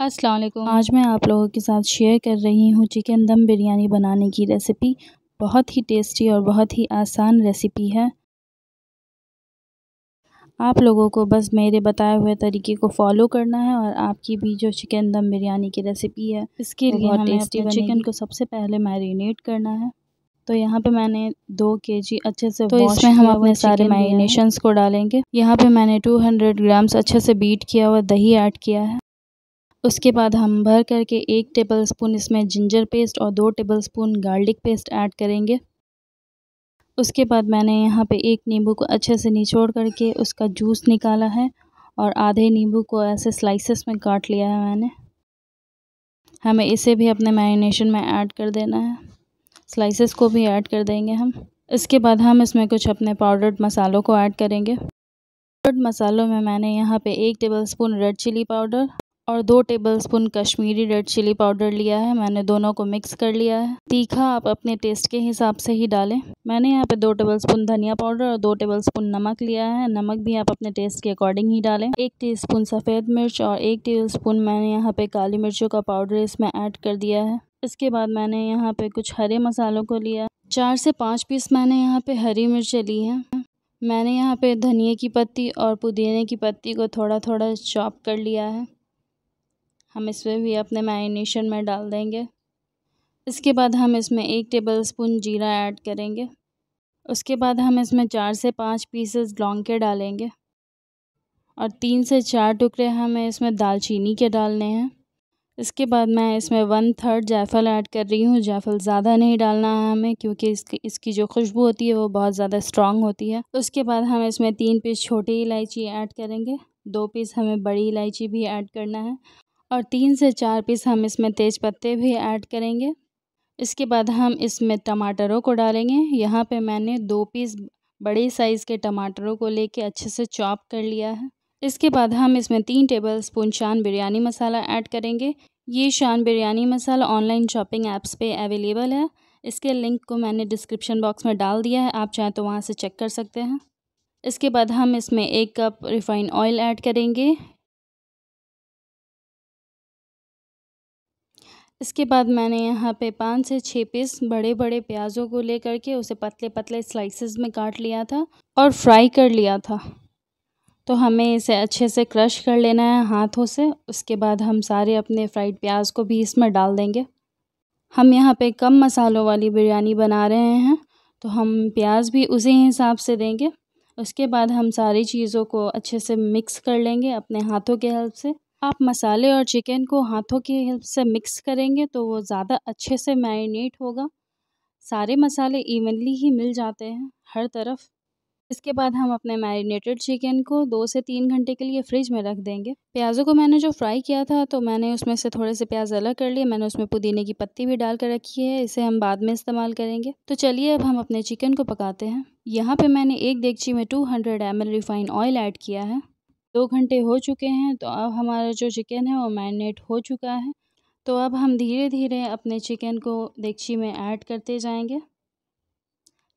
अस्सलाम आज मैं आप लोगों के साथ शेयर कर रही हूँ चिकन दम बिरयानी बनाने की रेसिपी बहुत ही टेस्टी और बहुत ही आसान रेसिपी है आप लोगों को बस मेरे बताए हुए तरीके को फॉलो करना है और आपकी भी जो चिकन दम बिरयानी की रेसिपी है इसके लिए हमें टेस्टी चिकन को सबसे पहले मैरिनेट करना है तो यहाँ पे मैंने दो के जी अच्छे से तो इसमें हम अपने सारे मैरिनेशन को डालेंगे यहाँ पे मैंने 200 ग्राम्स अच्छे से बीट किया हुआ दही ऐड किया है उसके बाद हम भर करके एक टेबल स्पून इसमें जिंजर पेस्ट और दो tablespoon garlic paste add करेंगे उसके बाद मैंने यहाँ पे एक नींबू को अच्छे से निचोड़ करके उसका जूस निकाला है और आधे नींबू को ऐसे स्लाइसेस में काट लिया है मैंने हमें इसे भी अपने मैरिनेशन में ऐड कर देना है स्लाइसेस को भी ऐड कर देंगे हम इसके बाद हम इसमें कुछ अपने पाउडर्ड मसालों को ऐड करेंगे पाउडर्ड मसालों में मैंने यहाँ पे एक tablespoon red chilli powder और दो tablespoon Kashmiri red chilli powder लिया है मैंने दोनों को मिक्स कर लिया है तीखा आप अपने टेस्ट के हिसाब से ही डालें मैंने यहाँ पे दो टेबलस्पून धनिया पाउडर और दो टेबलस्पून नमक लिया है नमक भी आप अपने टेस्ट के अकॉर्डिंग ही डालें एक टीस्पून सफ़ेद मिर्च और एक टीस्पून मैंने यहाँ पे काली मिर्चों का पाउडर इसमें ऐड कर दिया है इसके बाद मैंने यहाँ पे कुछ हरे मसालों को लिया चार से पाँच पीस मैंने यहाँ पे हरी मिर्चें ली हैं मैंने यहाँ पे धनिए की पत्ती और पुदीने की पत्ती को थोड़ा थोड़ा चॉप कर लिया है हम इसमें भी अपने मैरिनेशन में डाल देंगे इसके बाद हम इसमें एक टेबल स्पून जीरा ऐड करेंगे उसके बाद हम इसमें चार से पाँच पीसेस लौंग के डालेंगे और तीन से चार टुकड़े हमें इसमें दालचीनी के डालने हैं इसके बाद मैं इसमें वन थर्ड जायफल ऐड कर रही हूँ जायफल ज़्यादा नहीं डालना है हमें क्योंकि इसकी इसकी जो खुशबू होती है वो बहुत ज़्यादा स्ट्रॉन्ग होती है उसके बाद हम इसमें तीन पीस छोटी इलायची ऐड करेंगे दो पीस हमें बड़ी इलायची भी ऐड करना है और तीन से चार पीस हम इसमें तेज़ पत्ते भी ऐड करेंगे इसके बाद हम इसमें टमाटरों को डालेंगे यहाँ पे मैंने दो पीस बड़े साइज़ के टमाटरों को लेके अच्छे से चॉप कर लिया है इसके बाद हम इसमें तीन टेबल स्पून शान बिरयानी मसाला ऐड करेंगे ये Shan biryani masala online shopping apps पे अवेलेबल है इसके लिंक को मैंने डिस्क्रिप्शन बॉक्स में डाल दिया है आप चाहें तो वहाँ से चेक कर सकते हैं इसके बाद हम इसमें एक कप रिफाइंड ऑयल ऐड करेंगे इसके बाद मैंने यहाँ पे पाँच से छः पीस बड़े बड़े प्याज़ों को लेकर के उसे पतले पतले स्लाइसेस में काट लिया था और फ्राई कर लिया था तो हमें इसे अच्छे से क्रश कर लेना है हाथों से उसके बाद हम सारे अपने फ्राइड प्याज को भी इसमें डाल देंगे हम यहाँ पे कम मसालों वाली बिरयानी बना रहे हैं तो हम प्याज भी उसी हिसाब से देंगे उसके बाद हम सारी चीज़ों को अच्छे से मिक्स कर लेंगे अपने हाथों के हेल्प से आप मसाले और चिकन को हाथों की हेल्प से मिक्स करेंगे तो वो ज़्यादा अच्छे से मैरिनेट होगा सारे मसाले इवनली ही मिल जाते हैं हर तरफ इसके बाद हम अपने मैरिनेटेड चिकन को दो से तीन घंटे के लिए फ्रिज में रख देंगे प्याज़ों को मैंने जो फ्राई किया था तो मैंने उसमें से थोड़े से प्याज अलग कर लिए मैंने उसमें पुदीने की पत्ती भी डाल कर रखी है इसे हम बाद में इस्तेमाल करेंगे तो चलिए अब हम अपने चिकन को पकाते हैं यहाँ पे मैंने एक देगची में 200 हंड्रेड रिफाइन ऑयल ऐड किया है दो घंटे हो चुके हैं तो अब हमारा जो चिकन है वो मैरिनेट हो चुका है तो अब हम धीरे धीरे अपने चिकन को देगची में ऐड करते जाएंगे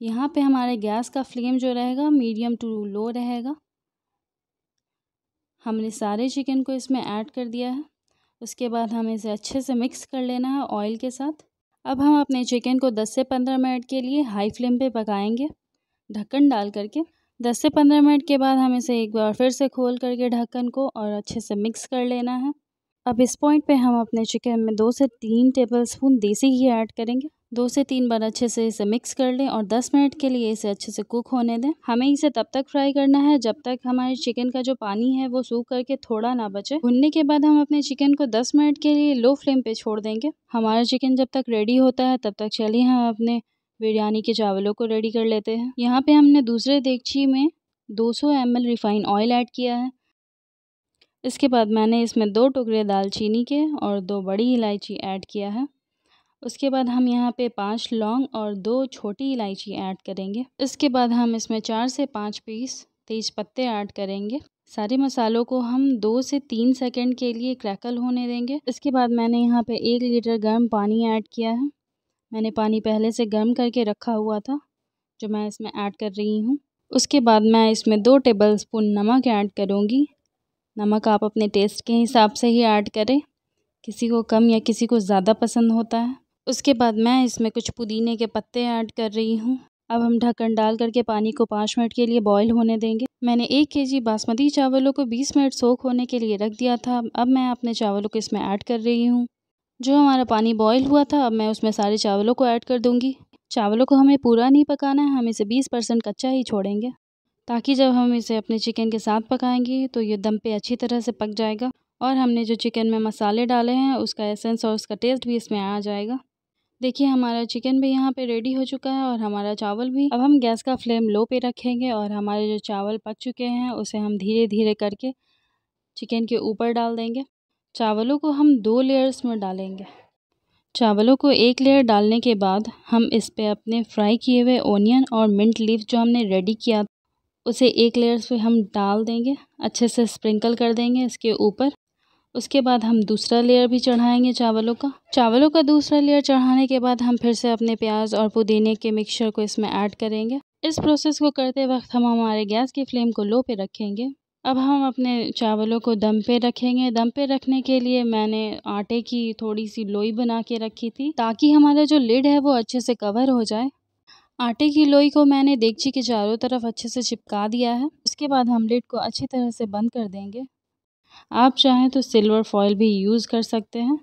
यहाँ पे हमारे गैस का फ्लेम जो रहेगा मीडियम टू लो रहेगा हमने सारे चिकन को इसमें ऐड कर दिया है उसके बाद हमें इसे अच्छे से मिक्स कर लेना है ऑयल के साथ अब हम अपने चिकन को 10 से 15 मिनट के लिए हाई फ्लेम पे पकाएंगे ढक्कन डाल करके दस से पंद्रह मिनट के बाद हम इसे एक बार फिर से खोल करके ढक्कन को और अच्छे से मिक्स कर लेना है अब इस पॉइंट पे हम अपने चिकन में दो से तीन टेबल स्पून देसी घी ऐड करेंगे दो से तीन बार अच्छे से इसे मिक्स कर लें और दस मिनट के लिए इसे अच्छे से कुक होने दें हमें इसे तब तक फ्राई करना है जब तक हमारे चिकन का जो पानी है वो सूख करके थोड़ा ना बचे भुनने के बाद हम अपने चिकन को दस मिनट के लिए लो फ्लेम पे छोड़ देंगे हमारा चिकन जब तक रेडी होता है तब तक चलिए हम अपने बिरयानी के चावलों को रेडी कर लेते हैं यहाँ पे हमने दूसरे देगची में 200 सौ रिफाइन ऑयल ऐड किया है इसके बाद मैंने इसमें दो टुकड़े दालचीनी के और दो बड़ी इलायची ऐड किया है उसके बाद हम यहाँ पे पाँच लौंग और दो छोटी इलायची ऐड करेंगे इसके बाद हम इसमें चार से पाँच पीस तेज पत्ते ऐड करेंगे सारे मसालों को हम दो से तीन सेकंड के लिए क्रैकल होने देंगे इसके बाद मैंने यहाँ पे एक लीटर गर्म पानी ऐड किया है मैंने पानी पहले से गर्म करके रखा हुआ था जो मैं इसमें ऐड कर रही हूँ उसके बाद मैं इसमें दो टेबल स्पून नमक ऐड करूँगी नमक आप अपने टेस्ट के हिसाब से ही ऐड करें किसी को कम या किसी को ज़्यादा पसंद होता है उसके बाद मैं इसमें कुछ पुदीने के पत्ते ऐड कर रही हूँ अब हम ढक्कन डाल करके पानी को पाँच मिनट के लिए बॉईल होने देंगे मैंने एक केजी बासमती चावलों को बीस मिनट सोख होने के लिए रख दिया था अब मैं अपने चावलों को इसमें ऐड कर रही हूँ जो हमारा पानी बॉईल हुआ था अब मैं उसमें सारे चावलों को ऐड कर दूँगी चावलों को हमें पूरा नहीं पकाना है हम इसे बीस परसेंट कच्चा ही छोड़ेंगे ताकि जब हम इसे अपने चिकन के साथ पकाएंगे तो ये दम पे अच्छी तरह से पक जाएगा और हमने जो चिकन में मसाले डाले हैं उसका एसेंस और उसका टेस्ट भी इसमें आ जाएगा देखिए हमारा चिकन भी यहाँ पे रेडी हो चुका है और हमारा चावल भी अब हम गैस का फ्लेम लो पे रखेंगे और हमारे जो चावल पक चुके हैं उसे हम धीरे धीरे करके चिकन के ऊपर डाल देंगे चावलों को हम दो लेयर्स में डालेंगे चावलों को एक लेयर डालने के बाद हम इस पर अपने फ्राई किए हुए ओनियन और मिंट लीफ जो हमने रेडी किया उसे एक लेयर्स पे हम डाल देंगे अच्छे से स्प्रिंकल कर देंगे इसके ऊपर उसके बाद हम दूसरा लेयर भी चढ़ाएंगे चावलों का चावलों का दूसरा लेयर चढ़ाने के बाद हम फिर से अपने प्याज और पुदीने के मिक्सचर को इसमें ऐड करेंगे इस प्रोसेस को करते वक्त हम हमारे गैस की फ्लेम को लो पे रखेंगे अब हम अपने चावलों को दम पे रखेंगे दम पे रखने के लिए मैंने आटे की थोड़ी सी लोई बना के रखी थी ताकि हमारा जो लिड है वो अच्छे से कवर हो जाए आटे की लोई को मैंने देखची के चारों तरफ अच्छे से चिपका दिया है उसके बाद हम लिड को अच्छी तरह से बंद कर देंगे आप चाहें तो सिल्वर फॉयल भी यूज़ कर सकते हैं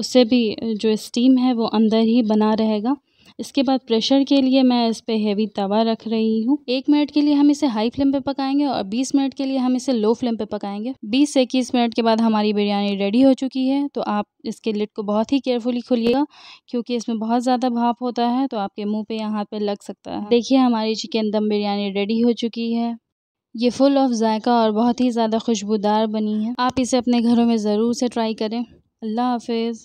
उससे भी जो स्टीम है वो अंदर ही बना रहेगा इसके बाद प्रेशर के लिए मैं इस पर हैवी तवा रख रही हूँ एक मिनट के लिए हम इसे हाई फ्लेम पे पकाएंगे और बीस मिनट के लिए हम इसे लो फ्लेम पे पकाएंगे बीस से इक्कीस मिनट के बाद हमारी बिरयानी रेडी हो चुकी है तो आप इसके लिट को बहुत ही केयरफुली खोलिएगा क्योंकि इसमें बहुत ज़्यादा भाप होता है तो आपके मुँह पे यहाँ हाथ पे लग सकता है देखिए हमारी चिकन दम बिरयानी रेडी हो चुकी है ये फुल ऑफ जायका और बहुत ही ज़्यादा खुशबूदार बनी है आप इसे अपने घरों में ज़रूर से ट्राई करें अल्लाह हाफिज़